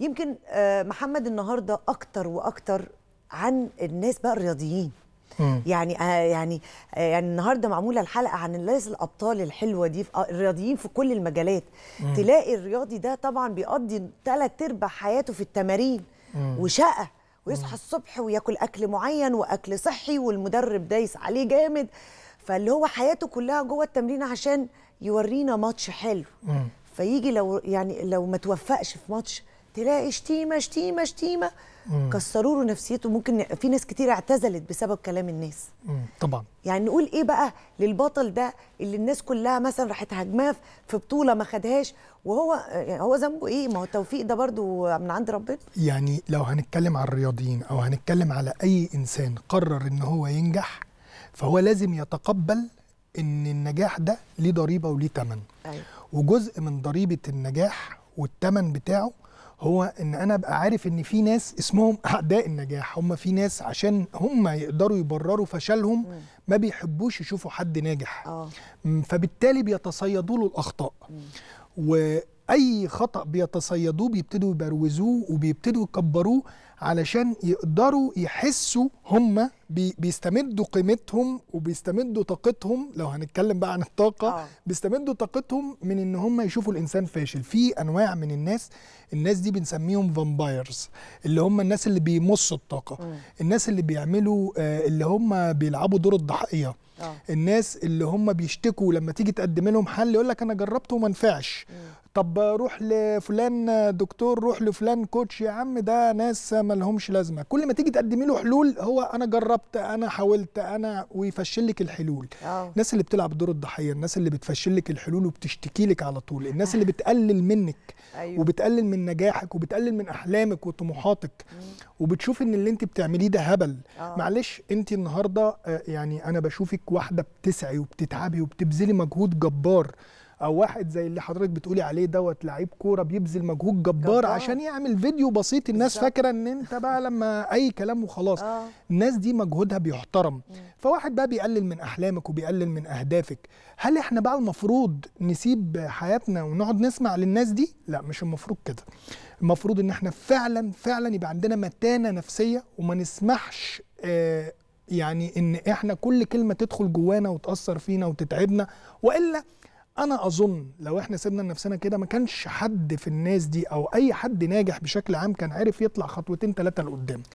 يمكن آه، محمد النهارده اكتر واكتر عن الناس بقى الرياضيين يعني آه، يعني آه، يعني النهارده معموله الحلقه عن الناس الابطال الحلوه دي في الرياضيين في كل المجالات مم. تلاقي الرياضي ده طبعا بيقضي ثلاث ارباع حياته في التمارين وشقى ويصحى الصبح وياكل اكل معين واكل صحي والمدرب دايس عليه جامد فاللي هو حياته كلها جوه التمرين عشان يورينا ماتش حلو مم. فيجي لو يعني لو ما توفقش في ماتش تلاقي شتيمه شتيمه شتيمه كسروا له نفسيته ممكن في ناس كتير اعتزلت بسبب كلام الناس مم. طبعا يعني نقول ايه بقى للبطل ده اللي الناس كلها مثلا راحت هاجماه في بطوله ما خدهاش وهو يعني هو ذنبه ايه ما هو التوفيق ده برضو من عند ربنا يعني لو هنتكلم على الرياضيين او هنتكلم على اي انسان قرر ان هو ينجح فهو لازم يتقبل ان النجاح ده ليه ضريبه وليه ثمن أيوة. وجزء من ضريبه النجاح والثمن بتاعه هو ان انا ابقى عارف ان في ناس اسمهم اعداء النجاح هم في ناس عشان هم يقدروا يبرروا فشلهم ما بيحبوش يشوفوا حد ناجح آه. فبالتالي بيتصيدوا له الاخطاء اي خطا بيتصيدوه بيبتدوا يبروزوه وبيبتدوا يكبروه علشان يقدروا يحسوا هم بيستمدوا قيمتهم وبيستمدوا طاقتهم لو هنتكلم بقى عن الطاقه آه. بيستمدوا طاقتهم من ان هم يشوفوا الانسان فاشل في انواع من الناس الناس دي بنسميهم فامبايرز اللي هم الناس اللي بيمصوا الطاقه م. الناس اللي بيعملوا آه اللي هم بيلعبوا دور الضحيه آه. الناس اللي هم بيشتكوا لما تيجي تقدم لهم حل يقول لك انا جربته وما نفعش طب روح لفلان دكتور روح لفلان كوتش يا عم ده ناس لهمش لازمه كل ما تيجي تقدمي له حلول هو انا جربت انا حاولت انا ويفشل لك الحلول أوه. الناس اللي بتلعب دور الضحيه الناس اللي بتفشل لك الحلول وبتشتكي لك على طول الناس اللي آه. بتقلل منك أيوه. وبتقلل من نجاحك وبتقلل من احلامك وطموحاتك مم. وبتشوف ان اللي انت بتعمليه ده هبل أوه. معلش انت النهارده آه، يعني انا بشوفك واحده بتسعي وبتتعبي وبتبذلي مجهود جبار او واحد زي اللي حضرتك بتقولي عليه دوت لعيب كوره بيبذل مجهود جبار, جبار عشان يعمل فيديو بسيط الناس فاكره ان انت بقى لما اي كلام وخلاص آه. الناس دي مجهودها بيحترم مم. فواحد بقى بيقلل من احلامك وبيقلل من اهدافك هل احنا بقى المفروض نسيب حياتنا ونقعد نسمع للناس دي لا مش المفروض كده المفروض ان احنا فعلا فعلا يبقى عندنا متانه نفسيه وما نسمحش آه يعني ان احنا كل كلمه تدخل جوانا وتاثر فينا وتتعبنا والا انا اظن لو احنا سيبنا لنفسنا كده ما كانش حد في الناس دي او اي حد ناجح بشكل عام كان عارف يطلع خطوتين ثلاثه لقدام